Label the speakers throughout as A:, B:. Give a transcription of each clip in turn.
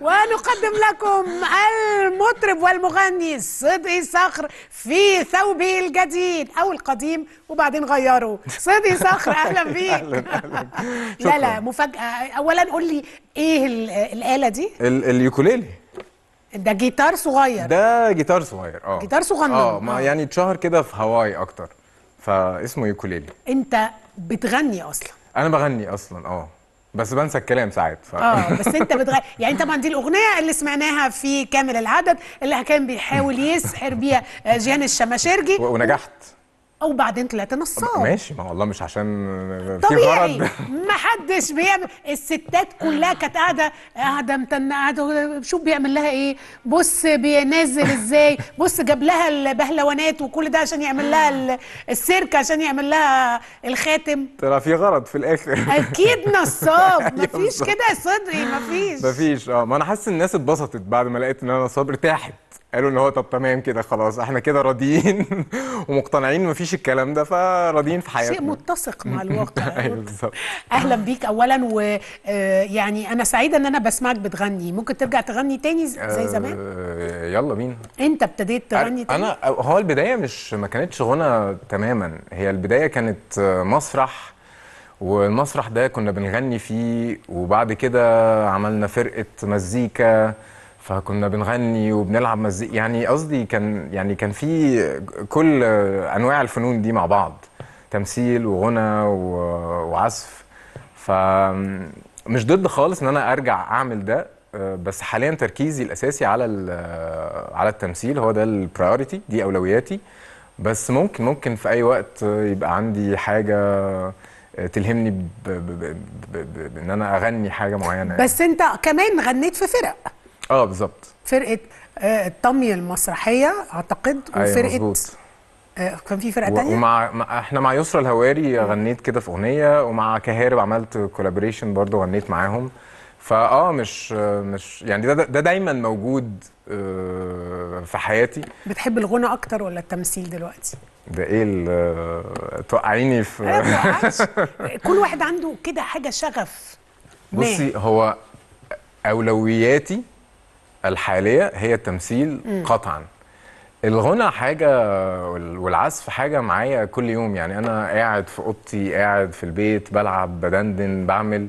A: ونقدم لكم المطرب والمغني صدقي صخر في ثوبه الجديد او القديم وبعدين غيره صدقي صخر اهلا بيك اهلا اهلا لا لا مفاجاه اولا قول لي ايه الاله دي
B: اليوكوليلي
A: ده جيتار صغير
B: ده جيتار صغير اه جيتار صغنن اه ما آه. يعني اتشهر كده في هواي اكتر فاسمه يوكوليلي
A: انت بتغني اصلا
B: انا بغني اصلا اه بس بنسى الكلام ساعات ف... اه
A: بس انت بتغير يعني طبعا دي الاغنيه اللي سمعناها في كامل العدد اللي كان بيحاول يسحر بيها آه، جيهان الشماشرجي و... ونجحت او بعدين طلعت نصاب ماشي
B: ما والله مش عشان في غرض
A: ما حدش بيعمل الستات كلها كانت قاعده قاعده متنه قاعده شوف بيعمل لها ايه بص بينزل ازاي بص جاب لها البهلوانات وكل ده عشان يعمل لها السيرك عشان يعمل لها الخاتم
B: ترى في غرض في الاخر
A: اكيد نصاب مفيش كده يا صدري مفيش
B: مفيش اه ما انا حاسس الناس اتبسطت بعد ما لقيت ان انا نصاب ارتاحت قالوا ان هو طب تمام كده خلاص احنا كده راضيين ومقتنعين مفيش الكلام ده فراضيين في حياتنا شيء
A: متسق مع الواقع
B: ايوه بالظبط
A: اهلا بيك اولا ويعني آه، انا سعيده ان انا بسمعك بتغني ممكن ترجع تغني تاني زي آه، زمان يلا بينا انت ابتديت تغني تاني
B: انا هو البدايه مش ما كانتش غنى تماما هي البدايه كانت آه، مسرح والمسرح ده كنا بنغني فيه وبعد كده عملنا فرقه مزيكا فكنا بنغني وبنلعب مزيكا يعني قصدي كان يعني كان في كل انواع الفنون دي مع بعض تمثيل وغنى وعزف وعزف فمش ضد خالص ان انا ارجع اعمل ده بس حاليا تركيزي الاساسي على على التمثيل هو ده البرايورتي دي اولوياتي بس ممكن ممكن في اي وقت يبقى عندي حاجه تلهمني بان انا اغني حاجه معينه بس
A: انت كمان غنيت في فرق اه بالظبط فرقه آه، الطمي المسرحيه اعتقد أيوة، وفرقه أيوة كان في فرقه تانية ومع
B: احنا مع يسرا الهواري غنيت كده في اغنيه ومع كهارب عملت كولابوريشن برضو غنيت معاهم فاه مش مش يعني ده ده دايما موجود آه، في حياتي
A: بتحب الغنى اكتر ولا التمثيل دلوقتي
B: ده ايه توقعيني في
A: كل واحد عنده كده حاجه شغف
B: بصي هو اولوياتي الحاليه هي التمثيل م. قطعا الغنى حاجه والعزف حاجه معايا كل يوم يعني انا قاعد في اوضتي قاعد في البيت بلعب بدندن بعمل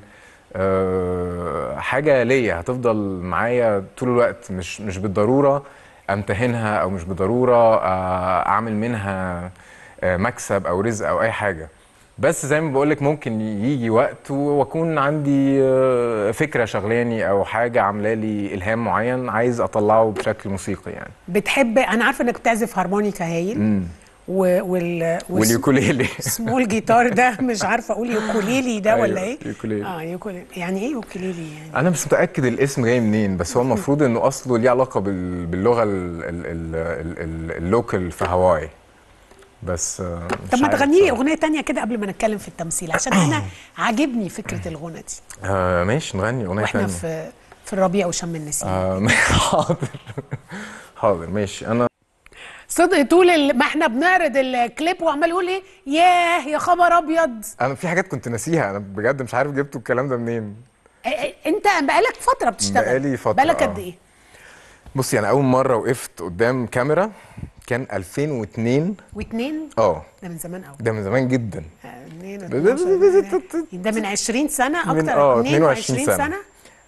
B: آه، حاجه ليا هتفضل معايا طول الوقت مش مش بالضروره امتهنها او مش بالضروره آه، اعمل منها آه، مكسب او رزق او اي حاجه بس زي ما بقولك ممكن يجي وقت واكون عندي آه، فكره شغلاني او حاجه عامله لي الهام معين عايز اطلعه بشكل موسيقي يعني
A: بتحب انا عارفه انك بتعزف هارمونيكا هايل امم و... وال واليوكوليلي سمول جيتار ده مش عارفه اقول يوكوليلي ده أيوة، ولا ايه؟ يوكوليلي اه يوكوليلي يعني ايه يوكوليلي
B: يعني؟ انا مش متاكد الاسم جاي منين بس هو المفروض انه اصله ليه علاقه بال... باللغه ال... ال... ال... في هاواي بس آه، طب ما تغني
A: لي اغنيه تانية كده قبل ما نتكلم في التمثيل عشان انا عاجبني فكره الغنى دي
B: آه ماشي نغني اغنيه تانية واحنا في
A: في الربيع وشم النسيم
B: آه حاضر حاضر ماشي انا
A: صدق طول ما احنا بنعرض الكليب وعمال يقول ايه ياه يا خبر ابيض
B: انا في حاجات كنت ناسيها انا بجد مش عارف جبتوا الكلام ده منين
A: انت بقالك فتره بتشتغل بقالي فتره بقالك قد آه. ايه
B: بصي انا يعني اول مره وقفت قدام كاميرا كان 2002
A: و2 اه ده من زمان قوي
B: ده من زمان جدا
A: ده من 20 سنه اكتر من اه 22 سنه, سنة.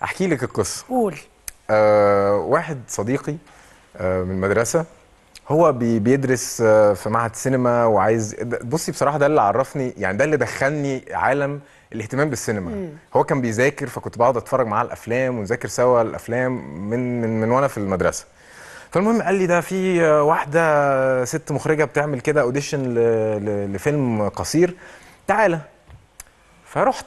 B: احكي لك القصه قول آه واحد صديقي آه من مدرسه هو بي بيدرس آه، في معهد سينما وعايز بصي بصراحه ده اللي عرفني يعني ده اللي دخلني عالم الاهتمام بالسينما مم. هو كان بيذاكر فكنت بقعد اتفرج معاه الافلام ونذاكر سوا الافلام من من, من وانا في المدرسه فالمهم قال لي ده في واحده ست مخرجه بتعمل كده اوديشن لفيلم قصير تعالى فرحت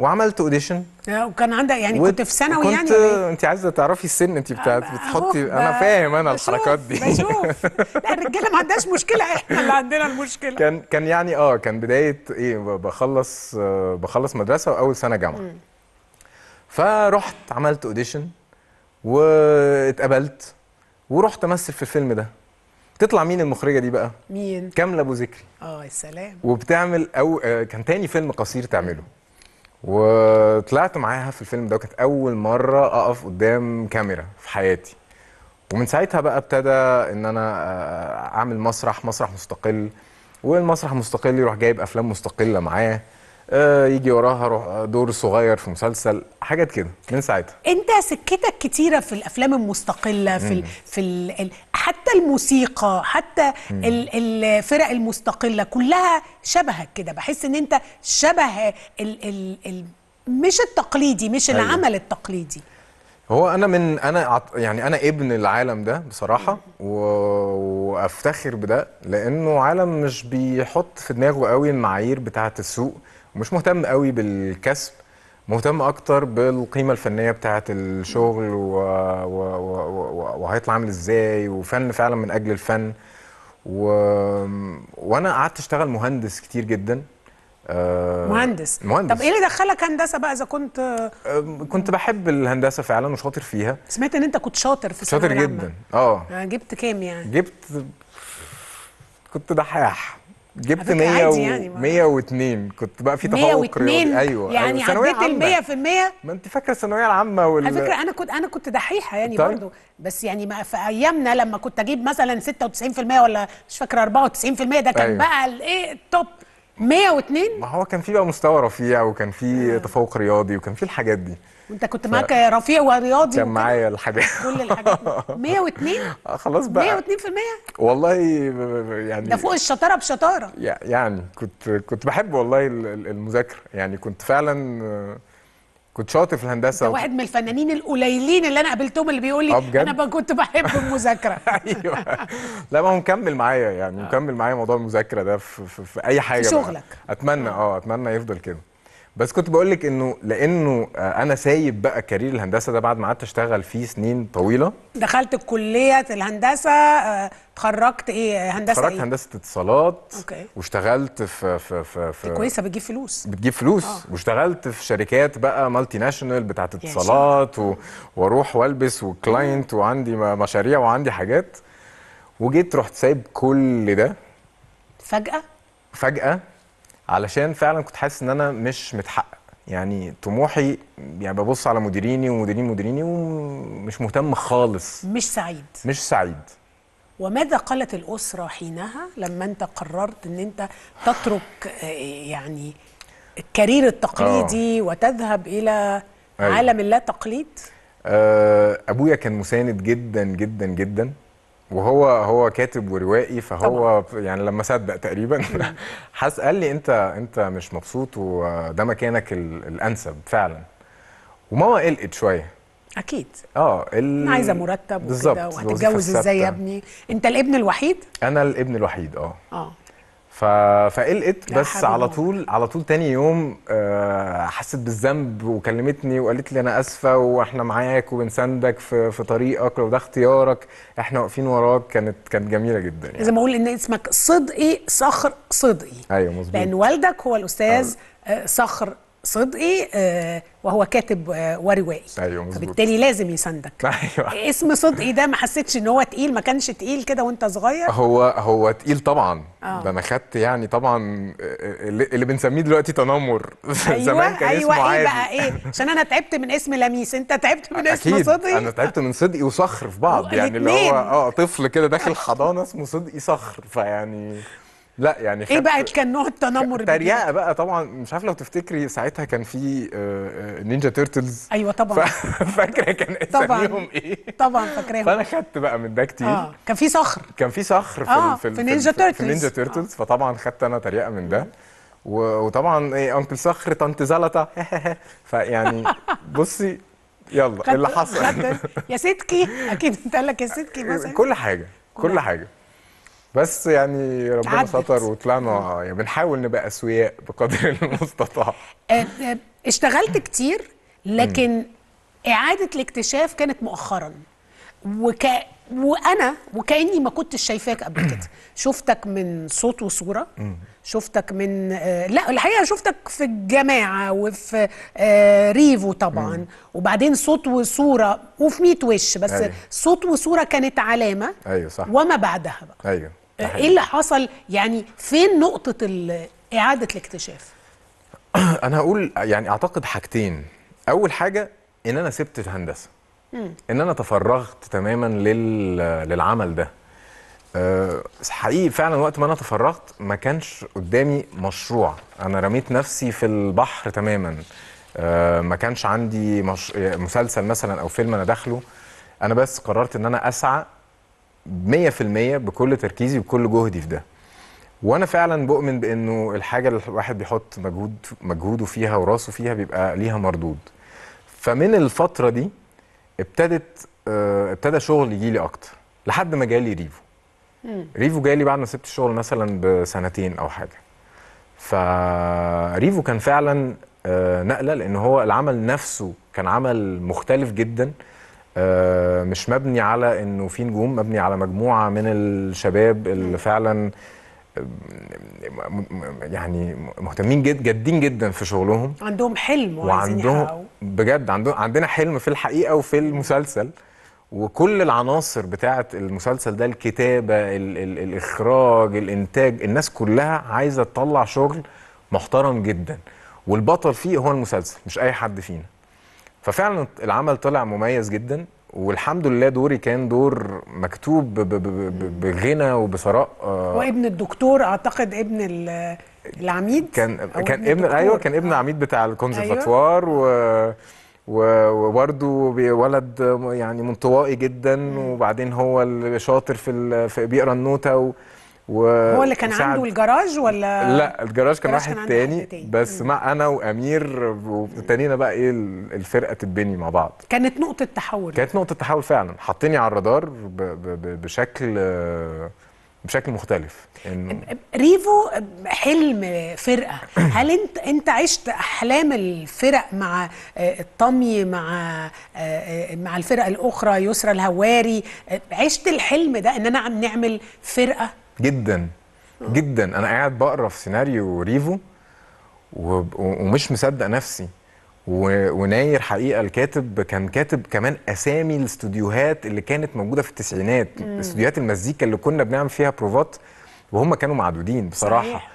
B: وعملت اوديشن
A: آه، وكان عندك يعني كنت في ثانوي يعني آه، إيه؟
B: انت عايزه تعرفي السن انت بتاعت بتحطي انا فاهم انا الحركات دي بشوف
A: لا الرجاله ما عندهاش مشكله احنا اللي عندنا المشكله
B: كان كان يعني اه كان بدايه ايه بخلص آه، بخلص مدرسه واول سنه جامعه فرحت عملت اوديشن واتقبلت ورحت امثل في الفيلم ده تطلع مين المخرجه دي بقى مين كامله ابو ذكري
A: اه يا سلام
B: وبتعمل او كان تاني فيلم قصير تعمله وطلعت معاها في الفيلم ده وكانت اول مره اقف قدام كاميرا في حياتي ومن ساعتها بقى ابتدى ان انا آه، اعمل مسرح مسرح مستقل والمسرح المستقل يروح جايب افلام مستقله معاه آه، يجي وراها دور صغير في مسلسل حاجات كده من ساعتها
A: انت سكتك كتيره في الافلام المستقله في الـ في الـ حتى الموسيقى حتى الـ الفرق المستقله كلها شبهك كده بحس ان انت شبه ال ال الـ مش التقليدي مش أيوه. العمل التقليدي
B: هو انا من انا يعني انا ابن العالم ده بصراحه و... وافتخر بده لانه عالم مش بيحط في دماغه قوي المعايير بتاعه السوق ومش مهتم قوي بالكسب مهتم اكتر بالقيمه الفنيه بتاعه الشغل وهيطلع عامل ازاي وفن فعلا من اجل الفن و... وانا قعدت اشتغل مهندس كتير جدا آه، مهندس. مهندس طب ايه اللي
A: دخلك هندسه بقى اذا كنت
B: كنت بحب الهندسه فعلا وشاطر فيها
A: سمعت ان انت كنت شاطر في شاطر جدا اه يعني جبت كام يعني
B: جبت كنت دحاح جبت 100 و... يعني 102 كنت بقى في تفوق رياضي ايوه يعني أيوة. عديت ال 100% ما انت فاكره الثانويه العامه وال على فكره انا
A: كنت انا كنت دحيحه يعني طيب. برضه بس يعني ما في ايامنا لما كنت اجيب مثلا 96% ولا مش فاكره 94% ده كان أيوة. بقى الايه التوب 102
B: ما هو كان في بقى مستوى رفيع وكان في آه. تفوق رياضي وكان في الحاجات دي
A: وانت كنت معاك ف... رفيع ورياضي كان
B: معايا الحاجات كل الحاجات
A: 102
B: آه، خلاص بقى 102% والله يعني ده فوق
A: الشطاره بشطاره
B: يعني كنت كنت بحب والله المذاكره يعني كنت فعلا آه، كنت شاطر في الهندسه ده واحد
A: من الفنانين القليلين اللي انا قابلتهم اللي بيقول لي آه، انا كنت بحب المذاكره ايوه
B: لا ما هو مكمل معايا يعني مكمل معايا موضوع المذاكره ده في, في, في اي حاجه في شغلك بقى. اتمنى اه اتمنى يفضل كده بس كنت بقول لك انه لانه آه، انا سايب بقى كارير الهندسه ده بعد ما قعدت اشتغل فيه سنين طويله
A: دخلت الكليه الهندسه آه، اتخرجت ايه هندسه اتخرجت إيه؟
B: هندسه اتصالات أوكي. واشتغلت في في في, في كويسه
A: بتجيب فلوس
B: بتجيب فلوس أوه. واشتغلت في شركات بقى مالتي ناشونال بتاعه اتصالات و... واروح والبس وكلاينت وعندي مشاريع وعندي حاجات وجيت رحت سايب كل ده فجاه فجاه علشان فعلا كنت حاسس ان انا مش متحقق يعني طموحي يعني ببص على مديريني ومديرين مديريني ومش مهتم خالص
A: مش سعيد مش سعيد وماذا قالت الأسرة حينها لما أنت قررت أن أنت تترك يعني الكارير التقليدي أوه. وتذهب إلى أيوه. عالم اللا تقليد؟
B: آه، أبويا كان مساند جدا جدا جدا وهو هو كاتب وروائي فهو طبعا. يعني لما صدق تقريبا حس قال لي انت انت مش مبسوط وده مكانك الانسب فعلا وماما قلقت شويه اكيد اه ال... انا عايزه مرتب وكده وهتتجوز ازاي يا
A: ابني انت الابن الوحيد
B: انا الابن الوحيد اه اه ف... فقلقت بس على طول على طول تاني يوم آه، حست بالذنب وكلمتني وقالت لي انا اسفه واحنا معاك وبنساندك في, في طريقك لو ده اختيارك احنا واقفين وراك كانت كانت جميله جدا
A: يعني زي ما اقول ان اسمك صدقي صخر صدقي
B: ايوه مظبوط لان
A: والدك هو الاستاذ أيوة. آه، صخر صدقي آه، وهو كاتب آه، وروائي
B: ايوه فبالتالي
A: لازم يساندك
B: ايوه
A: اسم صدقي ده ما حسيتش ان هو تقيل ما كانش تقيل كده وانت صغير
B: هو هو تقيل طبعا آه. ده انا خدت يعني طبعا آه، اللي بنسميه دلوقتي تنمر أيوة زمان كان أيوة اسمه عادي ايوه ايه بقى ايه
A: عشان انا تعبت من اسم لميس انت تعبت من أكيد. اسم صدقي انا
B: تعبت من صدقي وصخر في بعض يعني اللي هو اه طفل كده داخل حضانه اسمه صدقي صخر فيعني لا يعني ايه
A: بقى كان نوع التنمر تريقه
B: بقى طبعا مش عارف لو تفتكري ساعتها كان في نينجا آه، تيرتلز
A: آه، ايوه طبعا
B: فاكره كان اسميهم
A: ايه طبعا فاكراهم
B: فانا خدت بقى من ده كتير آه. كان في صخر كان في صخر في آه. في, في نينجا تيرتلز في نينجا تيرتلز آه. فطبعا خدت انا تريقه من ده وطبعا ايه انكل صخر طنط زلطه فيعني بصي يلا اللي حصل
A: يا ستكي اكيد انت قال لك يا ستكي مثلا كل
B: حاجه كل حاجه بس يعني ربنا ستر وطلعنا يعني بنحاول نبقى اسوياء بقدر المستطاع
A: آه، آه، اشتغلت كتير لكن اعاده الاكتشاف كانت مؤخرا وك وانا وكاني ما كنتش شايفاك قبل كده شفتك من صوت وصوره شفتك من آه، لا الحقيقه شفتك في الجماعه وفي ريفو طبعا وبعدين صوت وصوره وفي 100 وش بس أيوه. صوت وصوره كانت علامه
B: ايوه صح وما بعدها بقى ايوه
A: ايه اللي حصل يعني فين نقطه اعاده الاكتشاف
B: انا هقول يعني اعتقد حاجتين اول حاجه ان انا سبت الهندسه هندسه ان انا تفرغت تماما لل... للعمل ده أه حقيقي فعلا وقت ما انا تفرغت ما كانش قدامي مشروع انا رميت نفسي في البحر تماما أه ما كانش عندي مش... مسلسل مثلا او فيلم انا داخله انا بس قررت ان انا اسعى 100% بكل تركيزي وبكل جهدي في ده وانا فعلا بؤمن بانه الحاجه اللي الواحد بيحط مجهود مجهوده فيها وراسه فيها بيبقى ليها مردود فمن الفتره دي ابتدت آه، ابتدى شغل يجي لي اكتر لحد ما جالي ريفو ريفو جالي بعد ما سبت الشغل مثلا بسنتين او حاجه فريفو كان فعلا آه، نقله لان هو العمل نفسه كان عمل مختلف جدا آه، مش مبني على انه في نجوم مبني على مجموعه من الشباب اللي فعلا آه، يعني مهتمين جد جادين جدا في شغلهم
A: عندهم حلم
B: وعندهم بجد عندهم عندنا حلم في الحقيقه وفي المسلسل وكل العناصر بتاعه المسلسل ده الكتابه الـ الـ الاخراج الانتاج الناس كلها عايزه تطلع شغل محترم جدا والبطل فيه هو المسلسل مش اي حد فينا ففعلا العمل طلع مميز جدا والحمد لله دوري كان دور مكتوب بغنى وبثراء آه، وابن
A: الدكتور اعتقد ابن العميد
B: كان كان ابن, ايوه كان ابن عميد بتاع الكونسرفاتوار أيوة. و وبرده ولد يعني منطوائي جدا وبعدين هو اللي شاطر في, في بيقرا النوته و هو اللي كان عنده
A: الجراج ولا
B: لا الجراج كان واحد تاني, تاني بس مع انا وامير وابتدينا بقى ايه الفرقه تتبني مع بعض
A: كانت نقطه تحول
B: كانت نقطه تحول فعلا حطيني على الرادار ب ب بشكل بشكل مختلف إنه
A: ريفو حلم فرقه هل انت انت عشت احلام الفرق مع آه، الطمي مع آه، آه، مع الفرق الاخرى يسرى الهواري عشت الحلم ده انا عم نعمل فرقه
B: جدا جدا انا قاعد بقرا في سيناريو ريفو و... ومش مصدق نفسي و... وناير حقيقه الكاتب كان كاتب كمان اسامي الاستوديوهات اللي كانت موجوده في التسعينات استوديوهات المزيكا اللي كنا بنعمل فيها بروفات وهم كانوا معدودين بصراحه صحيح.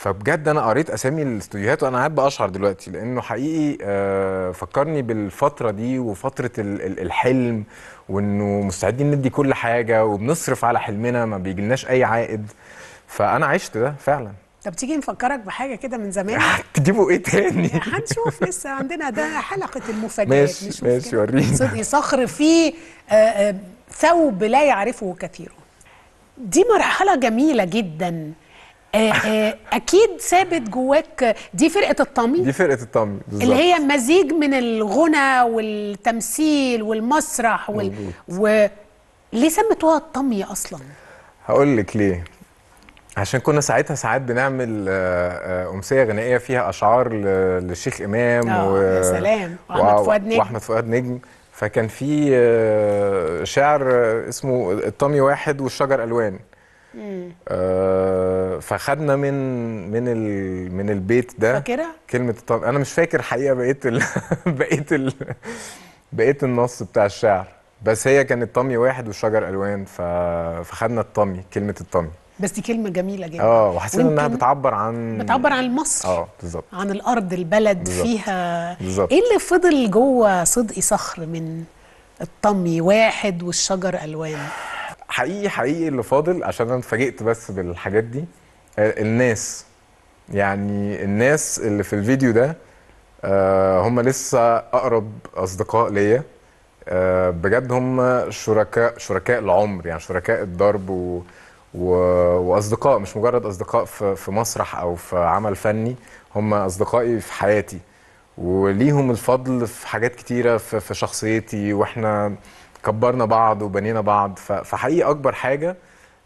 B: فبجد انا قريت اسامي الاستوديوهات وانا قاعد باشعر دلوقتي لانه حقيقي آه، فكرني بالفتره دي وفتره الحلم وانه مستعدين ندي كل حاجه وبنصرف على حلمنا ما بيجيلناش اي عائد فانا عشت ده فعلا
A: طب تيجي نفكرك بحاجه كده من زمان
B: هتجيبوا ايه تاني
A: هنشوف لسه عندنا ده حلقه المفاجات ماشي ماشي وريني صخر فيه آه، آه، ثوب لا يعرفه كثيرون دي مرحله جميله جدا آه، آه، اكيد ثابت جواك دي فرقه الطمي
B: دي فرقه الطمي بالظبط اللي هي
A: مزيج من الغنى والتمثيل والمسرح وال... و... ليه سمتوها الطمي اصلا
B: هقول لك ليه عشان كنا ساعتها ساعات بنعمل آه، امسيه غنائيه فيها اشعار للشيخ امام و... يا سلام واحمد فؤاد نجم واحمد فؤاد نجم فكان في شعر اسمه الطمي واحد والشجر الوان آه فخدنا من من ال من البيت ده فاكره كلمه الطن انا مش فاكر حقيقه بقيت ال بقيت ال بقيت النص بتاع الشعر بس هي كانت طمي واحد والشجر الوان ف... فخدنا الطمي كلمه الطمي
A: بس دي كلمه جميله جدا اه وحسيت انها
B: بتعبر عن بتعبر عن مصر اه بالظبط
A: عن الارض البلد بالزبط. فيها بالزبط. ايه اللي فضل جوه صدقي صخر من الطمي واحد والشجر الوان
B: حقيقي حقيقي اللي فاضل عشان انا اتفاجئت بس بالحاجات دي آه، الناس يعني الناس اللي في الفيديو ده آه، هم لسه اقرب اصدقاء ليا آه، بجد هم شركاء شركاء العمر يعني شركاء الضرب و... و... واصدقاء مش مجرد اصدقاء في... مسرح او في عمل فني هم اصدقائي في حياتي وليهم الفضل في حاجات كتيره في شخصيتي واحنا كبرنا بعض وبنينا بعض فحقيقي اكبر حاجه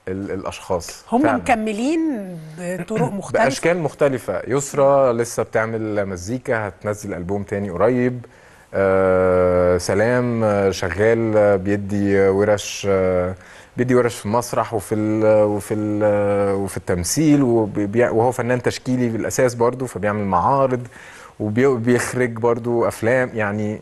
B: الاشخاص هم فعلا.
A: مكملين بطرق مختلفه باشكال
B: مختلفه يسرا لسه بتعمل مزيكا هتنزل البوم تاني قريب آه سلام آه، شغال آه، بيدي ورش آه بيدي ورش في المسرح وفي الـ وفي الـ وفي التمثيل وهو فنان تشكيلي بالاساس برضه فبيعمل معارض وبيخرج برضه افلام يعني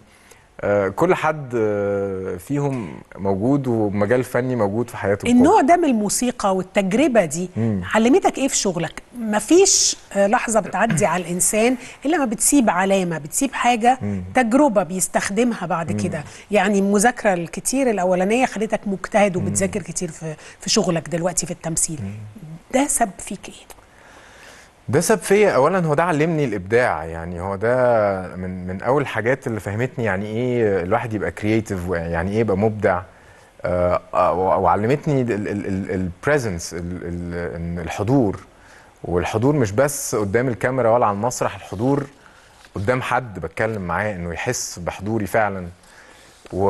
B: آه، كل حد آه، فيهم موجود ومجال فني موجود في حياته النوع ده
A: من الموسيقى والتجربه دي مم. علمتك ايه في شغلك مفيش آه، لحظه بتعدي على الانسان الا ما بتسيب علامه بتسيب حاجه مم. تجربه بيستخدمها بعد كده يعني المذاكره الكتير الاولانيه خلتك مجتهد وبتذاكر كتير في في شغلك دلوقتي في التمثيل مم. ده سب فيك ايه
B: ده سب فيا اولا هو ده علمني الابداع يعني هو ده من من اول الحاجات اللي فهمتني يعني ايه الواحد يبقى كرييتيف يعني ايه يبقى مبدع آه، آه، وعلمتني البريزنس الحضور والحضور مش بس قدام الكاميرا ولا على المسرح الحضور قدام حد بتكلم معاه انه يحس بحضوري فعلا و...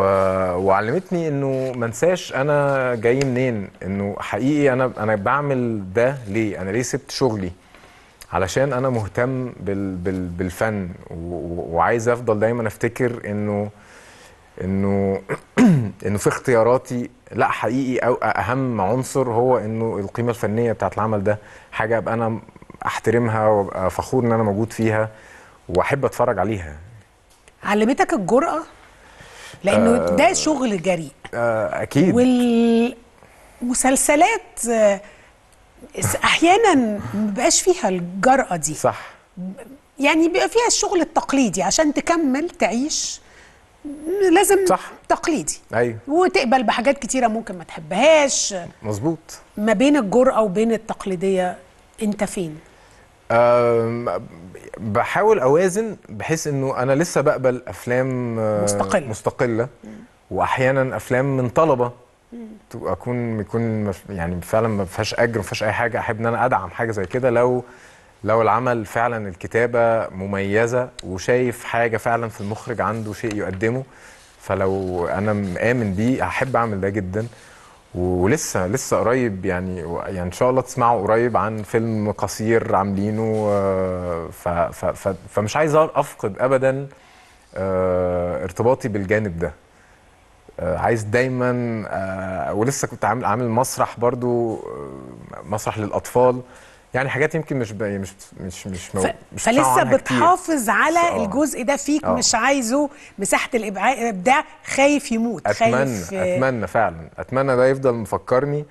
B: وعلمتني انه ما انساش انا جاي منين انه حقيقي انا انا بعمل ده ليه انا ليه سبت شغلي علشان انا مهتم بال بال بالفن وعايز افضل دايما افتكر انه انه انه في اختياراتي لا حقيقي او اهم عنصر هو انه القيمه الفنيه بتاعت العمل ده حاجه ابقى انا احترمها وابقى فخور ان انا موجود فيها واحب اتفرج عليها
A: علمتك الجرأه لانه آه ده شغل جريء آه اكيد والمسلسلات احيانا مبقاش فيها الجرأه دي صح يعني بيبقى فيها الشغل التقليدي عشان تكمل تعيش لازم صح. تقليدي ايوه وتقبل بحاجات كتيره ممكن ما تحبهاش مظبوط ما بين الجرأه وبين التقليديه انت فين
B: بحاول اوازن بحيث انه انا لسه بقبل افلام آه، مستقله مستقله واحيانا افلام من طلبه اكون يكون يعني فعلا ما فيهاش اجر ما فيهاش اي حاجه احب ان انا ادعم حاجه زي كده لو لو العمل فعلا الكتابه مميزه وشايف حاجه فعلا في المخرج عنده شيء يقدمه فلو انا مآمن بيه احب اعمل ده جدا ولسه لسه قريب يعني يعني ان شاء الله تسمعوا قريب عن فيلم قصير عاملينه آه، ف ف ف فمش عايز افقد ابدا آه، ارتباطي بالجانب ده آه، عايز دايما آه، ولسه كنت عامل عامل مسرح برضو آه، مسرح للاطفال يعني حاجات يمكن مش مش مش مش, مو... مش فلسه بتحافظ
A: كتير. على أوه. الجزء ده فيك أوه. مش عايزه مساحه الابداع خايف يموت اتمنى خايف اتمنى
B: فعلا اتمنى ده يفضل مفكرني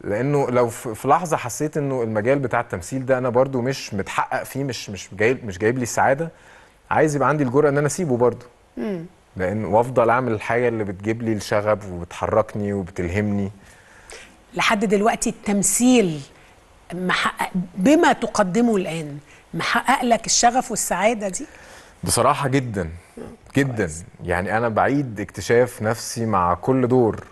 B: لانه لو في لحظه حسيت انه المجال بتاع التمثيل ده انا برضو مش متحقق فيه مش مش جايب مش جايب لي السعاده عايز يبقى عندي الجرأه ان انا اسيبه برضو مم. لان وافضل اعمل الحاجه اللي بتجيب لي الشغف وبتحركني وبتلهمني
A: لحد دلوقتي التمثيل محقق بما تقدمه الان محقق لك الشغف والسعاده دي
B: بصراحه جدا جدا يعني انا بعيد اكتشاف نفسي مع كل دور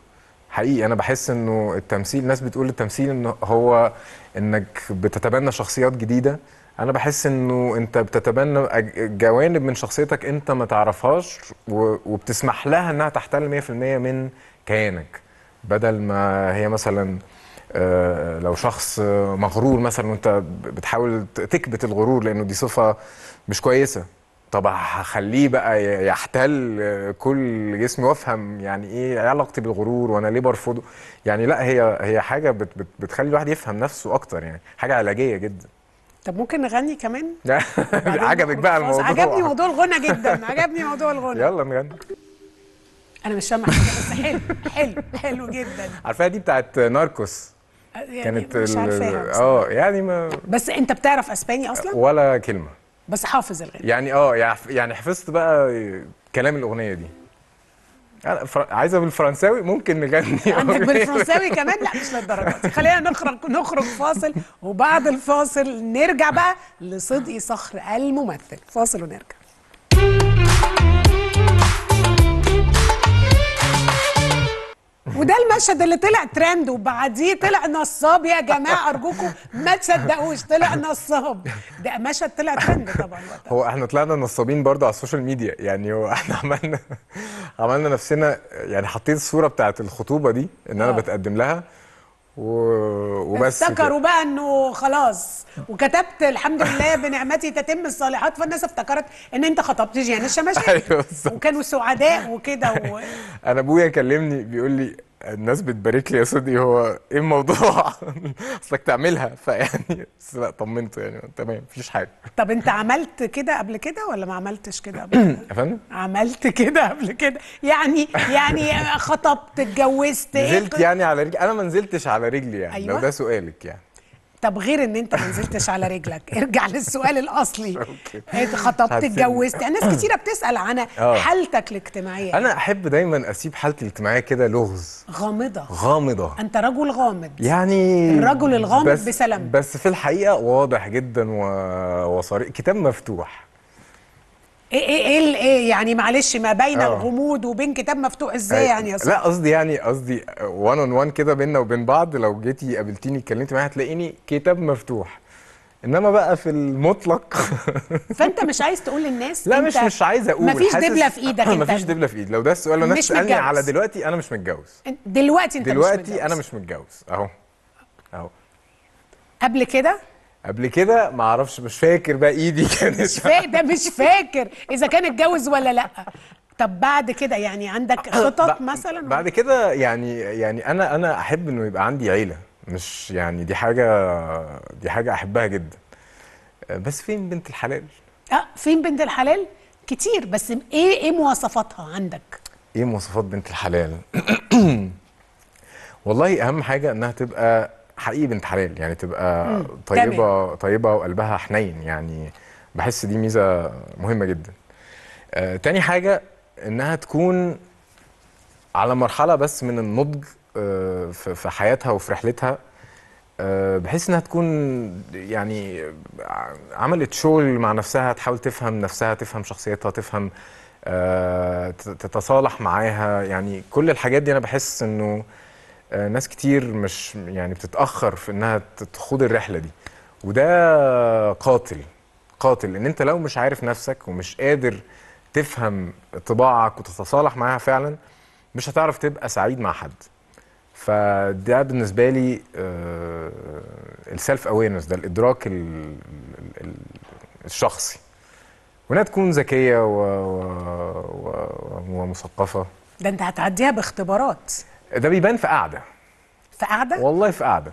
B: حقيقي انا بحس انه التمثيل ناس بتقول التمثيل ان هو انك بتتبنى شخصيات جديده انا بحس انه انت بتتبنى جوانب من شخصيتك انت ما تعرفهاش وبتسمح لها انها تحتل 100% من كيانك بدل ما هي مثلا آه، لو شخص مغرور مثلا وانت بتحاول تكبت الغرور لانه دي صفه مش كويسه طب هخليه بقى يحتل كل جسمي وافهم يعني ايه, ايه علاقتي بالغرور وانا ليه برفضه يعني لا هي هي حاجه بتخلي الواحد يفهم نفسه اكتر يعني حاجه علاجيه جدا
A: طب ممكن نغني كمان؟
B: عجبك بقى الموضوع عجبني
A: موضوع الغنى جدا عجبني موضوع الغنى يلا نغني انا مش فاهمه حاجه بس حلو حلو حلو جدا
B: عارفاها دي بتاعت ناركوس
A: أه، يعني كانت مش عارفاها
B: اه يعني ما
A: بس انت بتعرف اسباني اصلا
B: ولا كلمه
A: بس حافظ الغنى
B: يعني اه يعني حفظت بقى كلام الاغنيه دي انا فر... عايزه بالفرنساوي ممكن نغني عندك بالفرنساوي كمان لا
A: مش للدرجه دي خلينا نخرج نخرج فاصل وبعد الفاصل نرجع بقى لصدقي صخر الممثل فاصل ونرجع وده المشهد اللي طلع ترند وبعديه طلع نصاب يا جماعه ارجوكم ما تصدقوش طلع نصاب ده مشهد طلع ترند طبعا
B: هو احنا طلعنا نصابين برضه على السوشيال ميديا يعني احنا عملنا عملنا نفسنا يعني حطيت الصوره بتاعت الخطوبه دي ان انا آه. بتقدم لها و... وبس افتكروا
A: بقى انه خلاص وكتبت الحمد لله بنعمتي تتم الصالحات فالناس افتكرت ان انت خطبت جيان الشماشي أيوة وكانوا سعداء وكده و...
B: انا ابويا كلمني بيقول لي الناس بتبارك لي يا صدقي هو ايه الموضوع اصلك تعملها فيعني بس لا طمنته يعني تمام مفيش حاجه
A: طب انت عملت كده قبل كده ولا ما عملتش كده قبل كده يا فندم عملت كده قبل كده يعني يعني خطبت اتجوزت نزلت ايه؟ يعني
B: على رجلي انا ما نزلتش على رجلي يعني أيوة؟ لو ده سؤالك يعني
A: طب غير ان انت ما نزلتش على رجلك ارجع للسؤال الاصلي خطبت اتجوزت ناس كتيره بتسال عن آه. حالتك الاجتماعيه انا
B: احب دايما اسيب حالتي الاجتماعيه كده لغز غامضه غامضه
A: انت رجل غامض
B: يعني الرجل الغامض بس بسلام بس في الحقيقه واضح جدا وصريح كتاب مفتوح
A: ايه ايه ايه, إيه يعني معلش ما بين أوه. الغموض وبين كتاب مفتوح ازاي يعني يا صاحبي لا
B: قصدي يعني قصدي وان اون وان كده بينا وبين بعض لو جيتي قابلتيني اتكلمت معايا هتلاقيني كتاب مفتوح انما بقى في المطلق
A: فانت مش عايز تقول للناس لا مش مش عايز اقول مفيش دبله في ايدك انت مفيش دبله
B: في ايدي لو ده السؤال لو الناس سالني على دلوقتي انا مش متجوز
A: دلوقتي انت دلوقتي مش متجوز. دلوقتي انا مش
B: متجوز اهو اهو قبل كده قبل كده ما اعرفش مش فاكر بقى ايدي كانت مش فاكر
A: ده مش فاكر اذا كان اتجوز ولا لا طب بعد كده يعني عندك أه، أه، خطط مثلا
B: بعد كده يعني يعني انا انا احب انه يبقى عندي عيله مش يعني دي حاجه دي حاجه احبها جدا أه، بس فين بنت الحلال
A: اه فين بنت الحلال كتير بس ايه ايه مواصفاتها عندك
B: ايه مواصفات بنت الحلال والله اهم حاجه انها تبقى حقيقي بنت حلال يعني تبقى طيبه تمام. طيبه وقلبها حنين يعني بحس دي ميزه مهمه جدا آه تاني حاجه انها تكون على مرحله بس من النضج آه في حياتها وفي رحلتها آه بحيث انها تكون يعني عملت شغل مع نفسها تحاول تفهم نفسها تفهم شخصيتها تفهم آه، تتصالح معاها يعني كل الحاجات دي انا بحس انه آه، ناس كتير مش يعني بتتاخر في انها تخوض الرحله دي وده قاتل قاتل ان انت لو مش عارف نفسك ومش قادر تفهم طباعك وتتصالح معاها فعلا مش هتعرف تبقى سعيد مع حد فده بالنسبه لي آه، السيلف اويرنس ده الادراك الشخصي وانها تكون ذكيه ومثقفه
A: ده انت هتعديها باختبارات
B: ده بيبان في قعده في قعده والله في قعده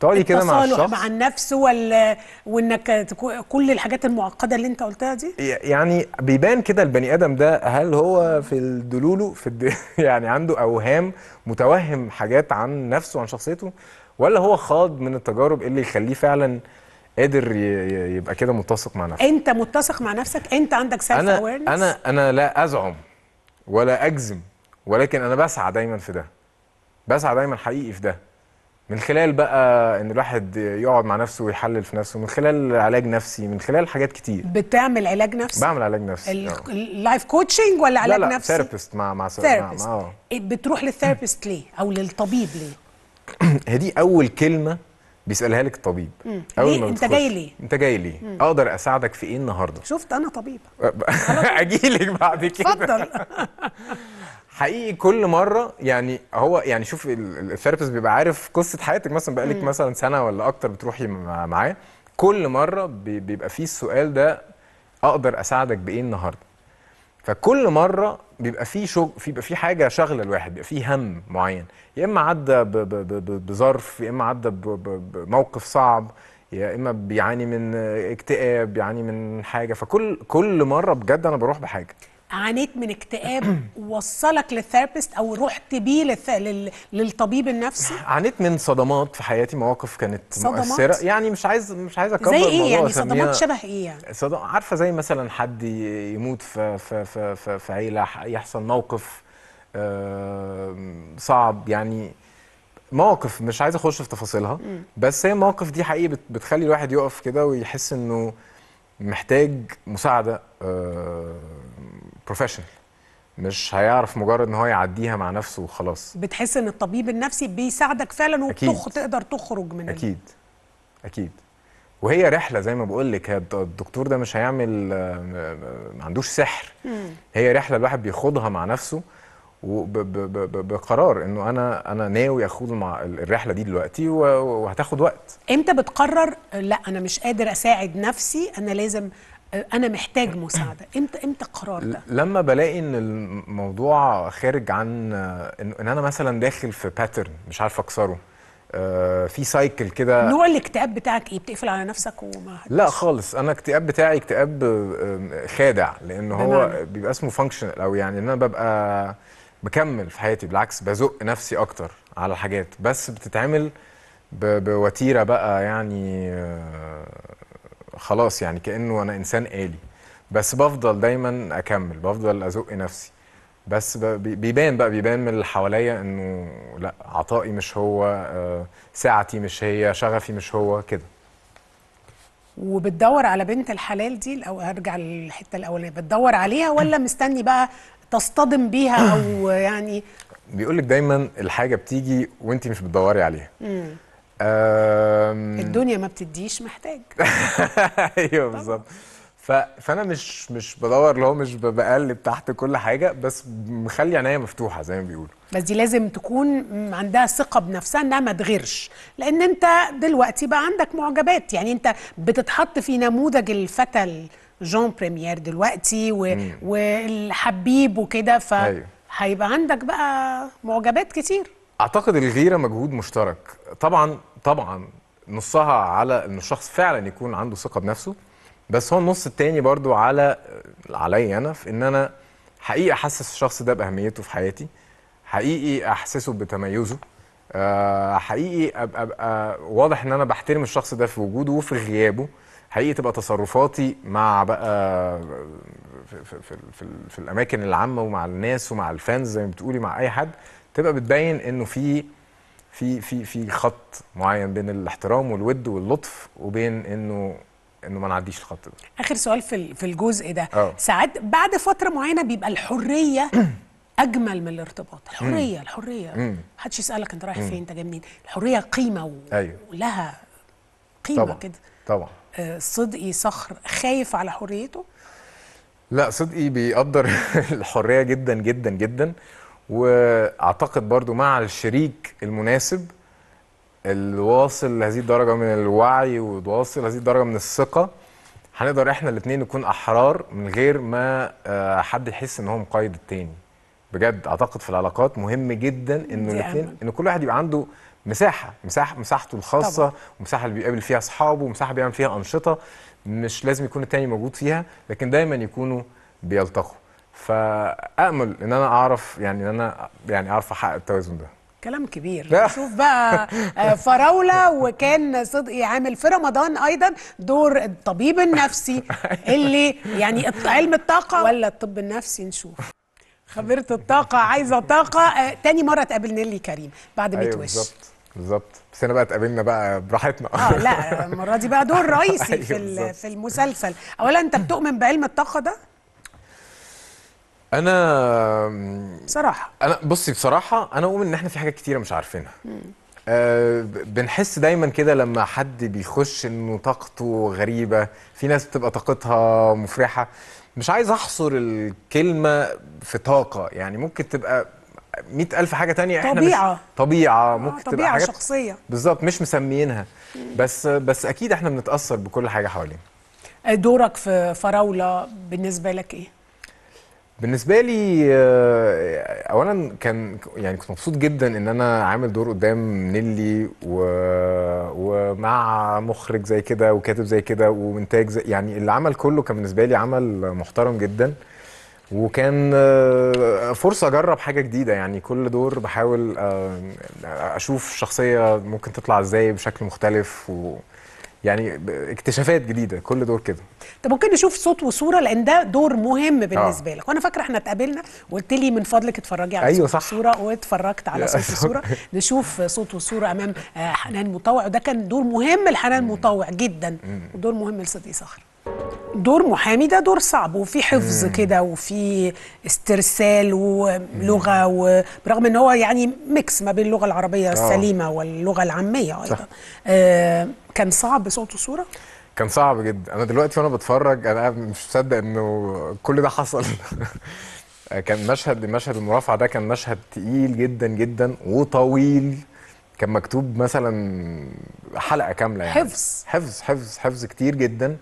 B: تقعدي كده مع الشخص مع
A: النفس ولا وانك كل الحاجات المعقده اللي انت قلتها دي
B: يعني بيبان كده البني ادم ده هل هو في الدلولو في الد... يعني عنده اوهام متوهم حاجات عن نفسه وعن شخصيته ولا هو خاض من التجارب اللي يخليه فعلا قادر يبقى كده متسق مع نفسه
A: انت متسق مع نفسك انت عندك سيلف انا انا
B: انا لا ازعم ولا اجزم ولكن انا بسعى دايما في ده بسعى دايما حقيقي في ده من خلال بقى ان الواحد يقعد مع نفسه ويحلل في نفسه من خلال علاج نفسي من خلال حاجات كتير بتعمل علاج نفسي بعمل علاج نفسي
A: اللايف آه. كوتشنج ولا علاج لا لا
B: نفسي ثيرابيست مع مع ثيرابيست اه
A: إيه، بتروح للثيرابيست ليه او للطبيب ليه
B: هي دي اول كلمه بيسالها لك الطبيب
A: اول ليه؟ ما انت جاي ليه
B: انت جاي ليه مم. اقدر اساعدك في ايه النهارده
A: شفت انا طبيبه
B: اجي لك بعد
A: كده اتفضل
B: حقيقي كل مره يعني هو يعني شوف الثيرابيست بيبقى عارف قصه حياتك مثلا بقالك مثلا سنه ولا اكتر بتروحي معاه كل مره بيبقى فيه السؤال ده اقدر اساعدك بايه النهارده فكل مره بيبقى فيه شغل بيبقى فيه حاجه شاغله الواحد بيبقى فيه هم معين يا اما عدى بظرف يا اما عدى بموقف صعب يا اما بيعاني من اكتئاب بيعاني من حاجه فكل كل مره بجد انا بروح بحاجه
A: عانيت من اكتئاب وصلك للثيرابيست او رحت بيه للطبيب النفسي
B: عانيت من صدمات في حياتي مواقف كانت صدمات؟ مؤثره يعني مش عايز مش عايز اكبر زي ايه يعني صدمات شبه ايه يعني صدم... عارفه زي مثلا حد يموت في في في, في, في عيله يحصل موقف صعب يعني مواقف مش عايز اخش في تفاصيلها بس هي المواقف دي حقيقي بتخلي الواحد يقف كده ويحس انه محتاج مساعده آه، بروفيشنال مش هيعرف مجرد ان هو يعديها مع نفسه وخلاص
A: بتحس ان الطبيب النفسي بيساعدك فعلا وبتخ تقدر تخرج من اكيد
B: اكيد وهي رحله زي ما بقول لك الدكتور ده مش هيعمل ما عندوش سحر مم. هي رحله الواحد بيخوضها مع نفسه بقرار انه انا انا ناوي اخوض مع الرحله دي دلوقتي وهتاخد وقت
A: امتى بتقرر لا انا مش قادر اساعد نفسي انا لازم انا محتاج مساعده امتى امتى القرار ده
B: لما بلاقي ان الموضوع خارج عن ان انا مثلا داخل في باترن مش عارف اكسره آه، في سايكل كده نوع
A: الاكتئاب بتاعك ايه بتقفل على نفسك وما حدش.
B: لا خالص انا الاكتئاب بتاعي اكتئاب خادع لان هو بيبقى اسمه فانكشنال او يعني ان انا ببقى مكمل في حياتي بالعكس بزق نفسي اكتر على الحاجات بس بتتعمل بوتيره بقى يعني آه، خلاص يعني كانه انا انسان آلي بس بفضل دايما اكمل بفضل ازق نفسي بس بيبان بقى بيبان من اللي حواليا انه لا عطائي مش هو آه، ساعتي مش هي شغفي مش هو كده
A: وبتدور على بنت الحلال دي او هرجع للحته الاولانيه بتدور عليها ولا مستني بقى تصطدم بيها او يعني
B: بيقول لك دايما الحاجه بتيجي وانت مش بتدوري عليها الدنيا
A: ما بتديش محتاج
B: ايوه بالظبط فانا مش مش بدور اللي هو مش بقلب تحت كل حاجه بس مخلي عينيا مفتوحه زي ما بيقولوا
A: بس دي لازم تكون عندها ثقه بنفسها انها ما تغيرش لان انت دلوقتي بقى عندك معجبات يعني انت بتتحط في نموذج الفتى جون بريمير دلوقتي و... والحبيب وكده ف أيوه. هيبقى عندك بقى معجبات كتير
B: اعتقد الغيره مجهود مشترك طبعا طبعا نصها على ان الشخص فعلا يكون عنده ثقه بنفسه بس هو النص التاني برضو على عليا انا في ان انا حقيقي احسس الشخص ده باهميته في حياتي حقيقي احسسه بتميزه آه، حقيقي ابقى, أبقى واضح ان انا بحترم الشخص ده في وجوده وفي غيابه حقيقي تبقى تصرفاتي مع بقى في, في, في, في, في الاماكن العامه ومع الناس ومع الفانز زي ما بتقولي مع اي حد تبقى بتبين انه في في في في خط معين بين الاحترام والود واللطف وبين انه انه ما نعديش الخط ده
A: اخر سؤال في في الجزء ده آه. ساعات بعد فتره معينه بيبقى الحريه اجمل من الارتباط الحريه الحريه محدش يسالك انت رايح فين انت جاي منين الحريه قيمه و... أيوه. ولها
B: قيمه كده طبعا
A: آه، صدقي صخر خايف على حريته
B: لا صدقي بيقدر الحريه جدا جدا جدا واعتقد برضو مع الشريك المناسب اللي واصل لهذه الدرجه من الوعي وواصل لهذه الدرجه من الثقه هنقدر احنا الاثنين نكون احرار من غير ما آه، حد يحس ان هو مقيد التاني بجد اعتقد في العلاقات مهم جدا انه الاثنين ان كل واحد يبقى عنده مساحه مساحه مساحته الخاصه مساحه ومساحه اللي بيقابل فيها اصحابه ومساحه بيعمل فيها انشطه مش لازم يكون التاني موجود فيها لكن دايما يكونوا بيلتقوا فامل ان انا اعرف يعني ان انا يعني اعرف احقق التوازن ده
A: كلام كبير شوف بقى آه، فراوله وكان صدقي عامل في رمضان ايضا دور الطبيب النفسي اللي يعني علم الطاقه ولا الطب النفسي نشوف خبيره الطاقه عايزه طاقه آه، تاني مره تقابلني لي كريم بعد 100 أيوة وش بالظبط
B: بالظبط بس هنا بقى اتقابلنا بقى براحتنا اه
A: لا المره دي بقى دور رئيسي أيوه، في في المسلسل اولا انت بتؤمن بعلم الطاقه ده
B: انا بصراحه انا بصي بصراحه انا اؤمن ان احنا في حاجات كتيره مش عارفينها أه بنحس دايما كده لما حد بيخش انه طاقته غريبه في ناس بتبقى طاقتها مفرحه مش عايز احصر الكلمه في طاقه يعني ممكن تبقى مئة ألف حاجة تانية طبيعة. احنا طبيعة مش طبيعة آه، ممكن آه طبيعة تبقى حاجات شخصية بالظبط مش مسميينها بس بس أكيد احنا بنتأثر بكل حاجة حوالينا
A: آه، دورك في فراولة بالنسبة لك إيه؟
B: بالنسبه لي آه، اولا كان يعني كنت مبسوط جدا ان انا عامل دور قدام نيلي و... ومع مخرج زي كده وكاتب زي كده وانتاج زي يعني العمل كله كان بالنسبه لي عمل محترم جدا وكان آه، فرصه اجرب حاجه جديده يعني كل دور بحاول آه، اشوف شخصيه ممكن تطلع ازاي بشكل مختلف و... يعني اكتشافات جديده كل دور كده
A: طب ممكن نشوف صوت وصوره لان ده دور مهم بالنسبه آه. لك وانا فاكره احنا اتقابلنا وقلت لي من فضلك اتفرجي على أيوة صوت صح. وصوره واتفرجت على صوت وصوره نشوف صوت وصوره امام آه، حنان مطوع وده كان دور مهم لحنان مطوع جدا ودور مهم لصديق صخر دور محامي ده دور صعب وفي حفظ كده وفي استرسال ولغه وبرغم ان هو يعني ميكس ما بين اللغه العربيه آه. السليمه واللغه العاميه ايضا آه، كان صعب صوت وصوره
B: كان صعب جدا انا دلوقتي وانا بتفرج انا مش مصدق انه كل ده حصل كان مشهد مشهد المرافعه ده كان مشهد تقيل جدا جدا وطويل كان مكتوب مثلا حلقه كامله يعني حفظ حفظ حفظ حفظ كتير جدا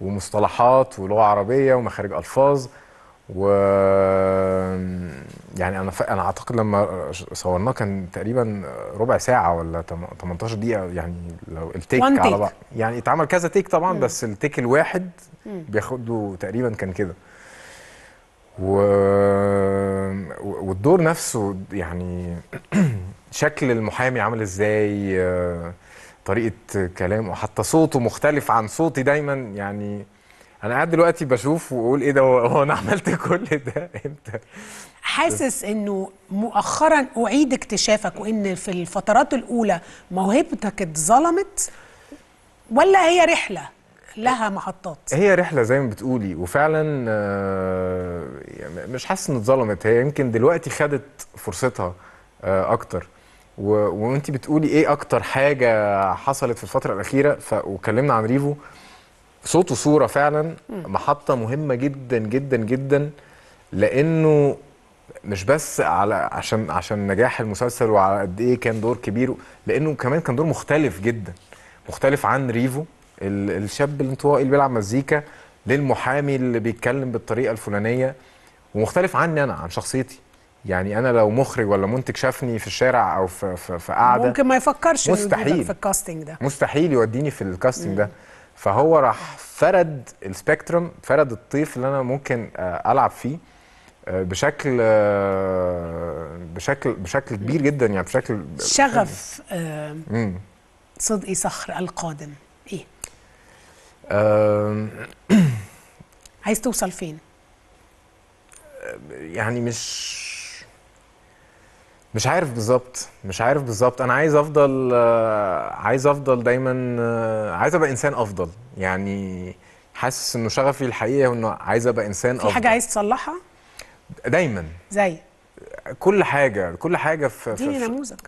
B: ومصطلحات ولغه عربيه ومخارج الفاظ و يعني انا ف... انا اعتقد لما صورناه كان تقريبا ربع ساعه ولا 18 دقيقه يعني لو التيك على بعض يعني اتعمل كذا تيك طبعا مم. بس التيك الواحد بياخده تقريبا كان كده و... والدور نفسه يعني شكل المحامي عامل ازاي آه، طريقه كلامه حتى صوته مختلف عن صوتي دايما يعني انا قاعد دلوقتي بشوف واقول ايه ده هو انا عملت كل ده امتى
A: حاسس انه مؤخرا اعيد اكتشافك وان في الفترات الاولى موهبتك اتظلمت ولا هي رحله لها محطات
B: هي رحله زي ما بتقولي وفعلا آه، يعني مش حاسس ان اتظلمت هي يمكن دلوقتي خدت فرصتها آه، اكتر وانت بتقولي ايه اكتر حاجه حصلت في الفتره الاخيره وكلمنا عن ريفو صوت وصوره فعلا محطه مهمه جدا جدا جدا لانه مش بس على عشان عشان نجاح المسلسل وعلى قد ايه كان دور كبير لانه كمان كان دور مختلف جدا مختلف عن ريفو الشاب الانطوائي اللي بيلعب مزيكا للمحامي اللي بيتكلم بالطريقه الفلانيه ومختلف عني انا عن شخصيتي يعني انا لو مخرج ولا منتج شافني في الشارع او في في, في قاعده ممكن ما يفكرش مستحيل في
A: الكاستنج ده
B: مستحيل يوديني في الكاستنج ده فهو راح فرد السبيكترم فرد الطيف اللي انا ممكن آه، العب فيه آه، بشكل آه، بشكل بشكل كبير جدا يعني بشكل شغف
A: صدقي صخر القادم ايه عايز توصل فين
B: يعني مش مش عارف بالظبط مش عارف بالظبط انا عايز افضل آه، عايز افضل دايما آه، عايز ابقى انسان افضل يعني حاسس انه شغفي هو انه عايز ابقى انسان افضل في حاجه
A: عايز تصلحها
B: دايما زي كل حاجه كل حاجه في اديني نموذج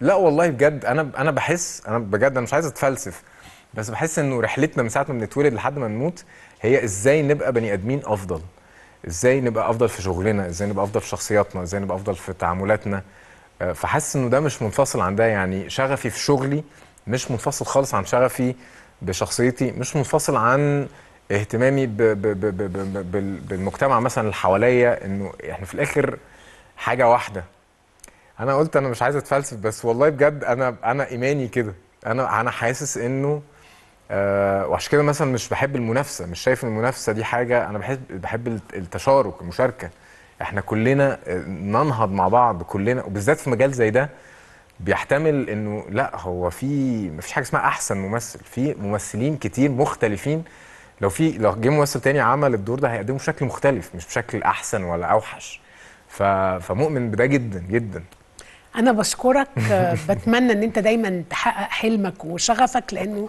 B: لا والله بجد انا انا بحس انا بجد انا مش عايز اتفلسف بس بحس انه رحلتنا من ساعه ما بنتولد لحد ما نموت هي ازاي نبقى بني ادمين افضل ازاي نبقى افضل في شغلنا ازاي نبقى افضل في شخصياتنا ازاي نبقى افضل في تعاملاتنا فحاسس انه ده مش منفصل عن ده يعني شغفي في شغلي مش منفصل خالص عن شغفي بشخصيتي مش منفصل عن اهتمامي بـ بـ بـ بـ بـ بـ بالمجتمع مثلا اللي حواليا انه احنا في الاخر حاجه واحده انا قلت انا مش عايز اتفلسف بس والله بجد انا انا ايماني كده انا انا حاسس انه آه وعشان كده مثلا مش بحب المنافسه مش شايف المنافسه دي حاجه انا بحب بحب التشارك المشاركه احنا كلنا ننهض مع بعض كلنا وبالذات في مجال زي ده بيحتمل انه لا هو في مفيش حاجه اسمها احسن ممثل في ممثلين كتير مختلفين لو في لو جه ممثل تاني عمل الدور ده هيقدمه بشكل مختلف مش بشكل احسن ولا اوحش فمؤمن بده جدا جدا
A: انا بشكرك بتمنى ان انت دايما تحقق حلمك وشغفك لانه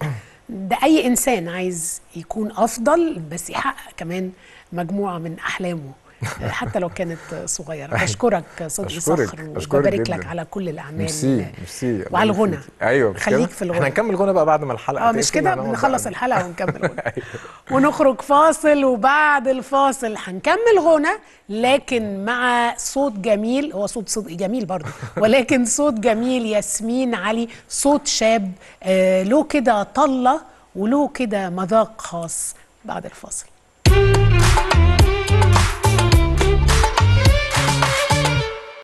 A: ده اي انسان عايز يكون افضل بس يحقق كمان مجموعه من احلامه حتى لو كانت صغيره بشكرك أيوة. صدقي صخر وببارك لك على كل الاعمال ميرسي
B: ميرسي وعلى الغنى ايوه خليك في الغنى احنا هنكمل غنى بقى بعد ما الحلقه اه مش كده يعني. نخلص
A: الحلقه ونكمل غنى أيوة. ونخرج فاصل وبعد الفاصل هنكمل غنى لكن مع صوت جميل هو صوت صدقي جميل برضه ولكن صوت جميل ياسمين علي صوت شاب آه له كده طله وله كده مذاق خاص بعد الفاصل